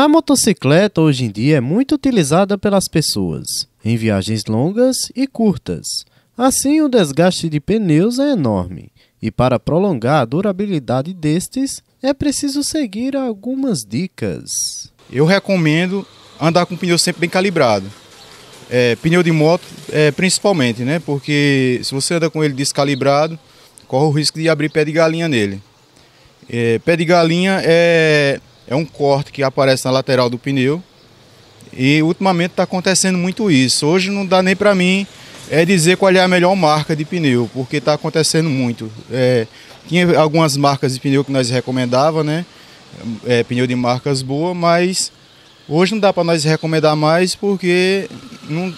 A motocicleta hoje em dia é muito utilizada pelas pessoas em viagens longas e curtas. Assim, o desgaste de pneus é enorme, e para prolongar a durabilidade destes, é preciso seguir algumas dicas. Eu recomendo andar com o pneu sempre bem calibrado. É, pneu de moto, é, principalmente, né? Porque se você anda com ele descalibrado, corre o risco de abrir pé de galinha nele. É, pé de galinha é é um corte que aparece na lateral do pneu. E ultimamente está acontecendo muito isso. Hoje não dá nem para mim é dizer qual é a melhor marca de pneu, porque está acontecendo muito. É, tinha algumas marcas de pneu que nós recomendava, né? É, pneu de marcas boa, mas hoje não dá para nós recomendar mais porque não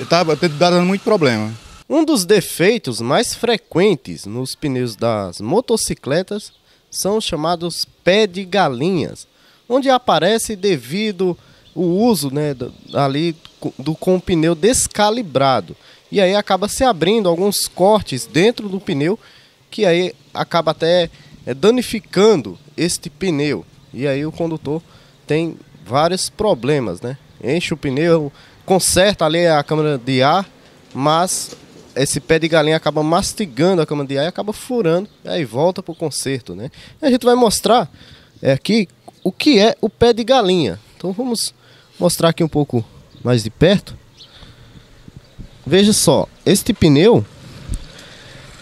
está tá dando muito problema. Um dos defeitos mais frequentes nos pneus das motocicletas são os chamados pé de galinhas, onde aparece devido o uso né, do, ali do com o pneu descalibrado. E aí acaba se abrindo alguns cortes dentro do pneu que aí acaba até é, danificando este pneu. E aí o condutor tem vários problemas, né? Enche o pneu, conserta ali a câmara de ar, mas esse pé de galinha acaba mastigando a câmara de ar e acaba furando, e aí volta para o conserto, né? E a gente vai mostrar é, aqui o que é o pé de galinha. Então vamos mostrar aqui um pouco mais de perto. Veja só, este pneu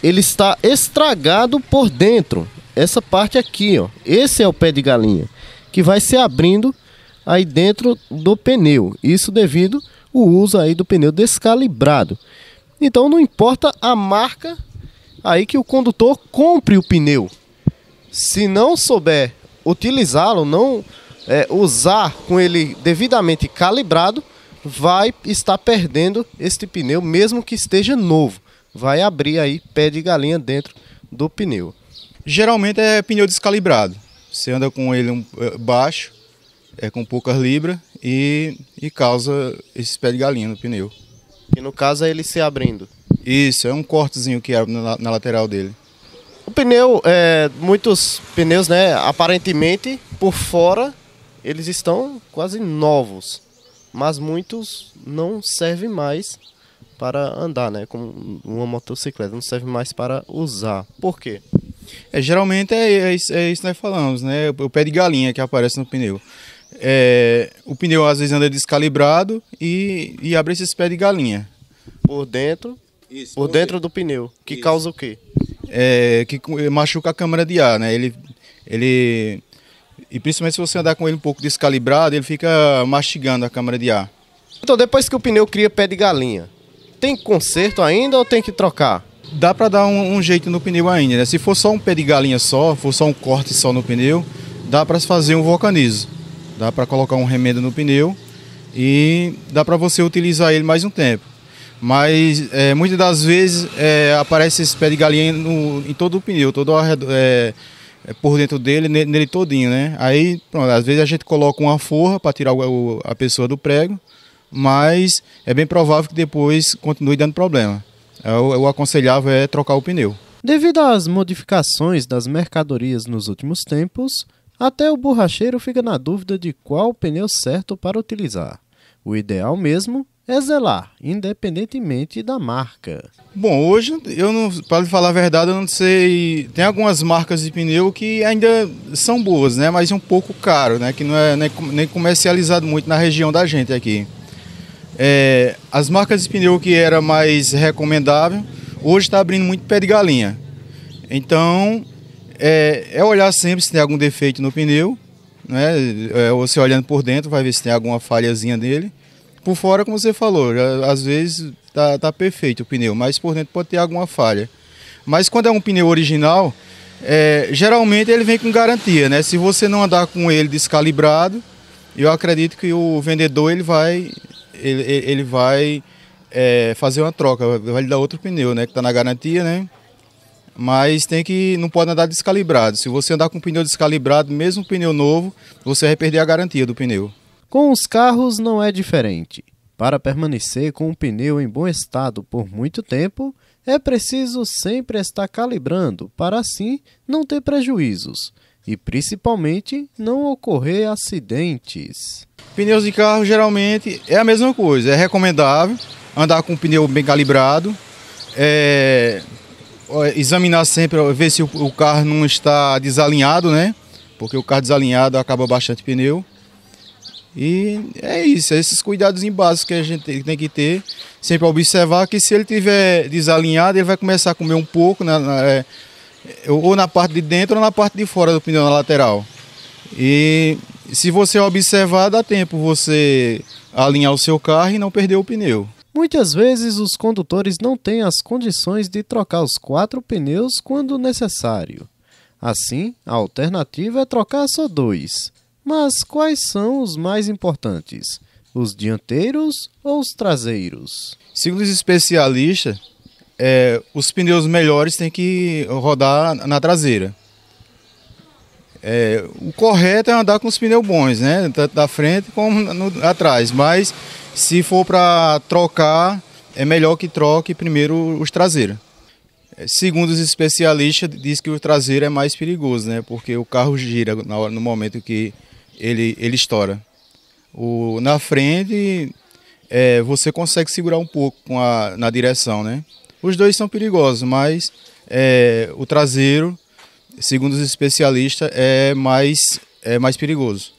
ele está estragado por dentro. Essa parte aqui, ó. Esse é o pé de galinha que vai se abrindo aí dentro do pneu. Isso devido o uso aí do pneu descalibrado. Então não importa a marca aí que o condutor compre o pneu. Se não souber utilizá-lo, não é, usar com ele devidamente calibrado, vai estar perdendo este pneu, mesmo que esteja novo. Vai abrir aí pé de galinha dentro do pneu. Geralmente é pneu descalibrado. Você anda com ele eh, baixo, é com poucas libras e, e causa esse pé de galinha no pneu. E no caso é ele se abrindo. Isso, é um cortezinho que abre na, na lateral dele. O pneu, é, muitos pneus, né, aparentemente por fora eles estão quase novos, mas muitos não servem mais para andar, né, como uma motocicleta, não serve mais para usar. Por quê? É, geralmente é, é, é isso que nós falamos, né, o pé de galinha que aparece no pneu. É, o pneu às vezes anda descalibrado e, e abre esses pés de galinha. Por dentro? Isso, por, por dentro do pneu, que isso. causa o quê? é, que eh, machuca a câmara de ar, né? Ele, ele, e principalmente se você andar com ele um pouco descalibrado, ele fica mastigando a câmara de ar. Então, depois que o pneu cria pé de galinha, tem conserto ainda ou tem que trocar? Dá para dar um, um, jeito no pneu ainda, né? Se for só um pé de galinha só, for só um corte só no pneu, dá para fazer um vulcanizo. Dá para colocar um remendo no pneu e dá para você utilizar ele mais um tempo. Mas é, muitas das vezes é, aparece esse pé de galinha no, em todo o pneu, todo é, é, por dentro dele, nele, todinho, né? Aí, pronto, às vezes a gente coloca uma forra para tirar o, a pessoa do prego, mas é bem provável que depois continue dando problema. É, o aconselhável é trocar o pneu. Devido às modificações das mercadorias nos últimos tempos, até o borracheiro fica na dúvida de qual pneu certo para utilizar. O ideal mesmo é zelar, independentemente da marca. Bom, hoje eu não, para falar a verdade, eu não sei. Tem algumas marcas de pneu que ainda são boas, né? Mas é um pouco caro, né? Que não é nem, nem comercializado muito na região da gente aqui. É, as marcas de pneu que era mais recomendável, hoje está abrindo muito pé de galinha. Então, é, é, olhar sempre se tem algum defeito no pneu, né? É, você olhando por dentro vai ver se tem alguma falhazinha dele. Por fora, como você falou, às vezes tá, tá perfeito o pneu, mas por dentro pode ter alguma falha. Mas quando é um pneu original, é, geralmente ele vem com garantia, né? Se você não andar com ele descalibrado, eu acredito que o vendedor ele vai, ele, ele vai é, fazer uma troca, vai lhe dar outro pneu, né? Que está na garantia, né? Mas tem que não pode andar descalibrado. Se você andar com um pneu descalibrado, mesmo um pneu novo, você vai perder a garantia do pneu. Com os carros não é diferente. Para permanecer com o pneu em bom estado por muito tempo, é preciso sempre estar calibrando para assim não ter prejuízos e principalmente não ocorrer acidentes. Pneus de carro geralmente é a mesma coisa, é recomendável andar com o pneu bem calibrado, é, examinar sempre, ver se o carro não está desalinhado, né? Porque o carro desalinhado acaba bastante pneu. E é isso, é esses cuidados básicos que a gente tem que ter, sempre observar que se ele tiver desalinhado, ele vai começar a comer um pouco, na, na, é, ou na parte de dentro ou na parte de fora do pneu na lateral. E se você observar, dá tempo você alinhar o seu carro e não perder o pneu. Muitas vezes os condutores não têm as condições de trocar os quatro pneus quando necessário. Assim, a alternativa é trocar só dois. Mas quais são os mais importantes? Os dianteiros ou os traseiros? Segundo os especialistas, é, os pneus melhores têm que rodar na traseira. É, o correto é andar com os pneus bons, né? Tanto da frente como no, atrás. Mas se for para trocar, é melhor que troque primeiro os traseiros. É, segundo os especialistas, diz que o traseiro é mais perigoso, né? Porque o carro gira no momento que ele, ele estoura. O, na frente, é, você consegue segurar um pouco com a, na direção, né? Os dois são perigosos, mas é, o traseiro, segundo os especialistas, é mais, é mais perigoso.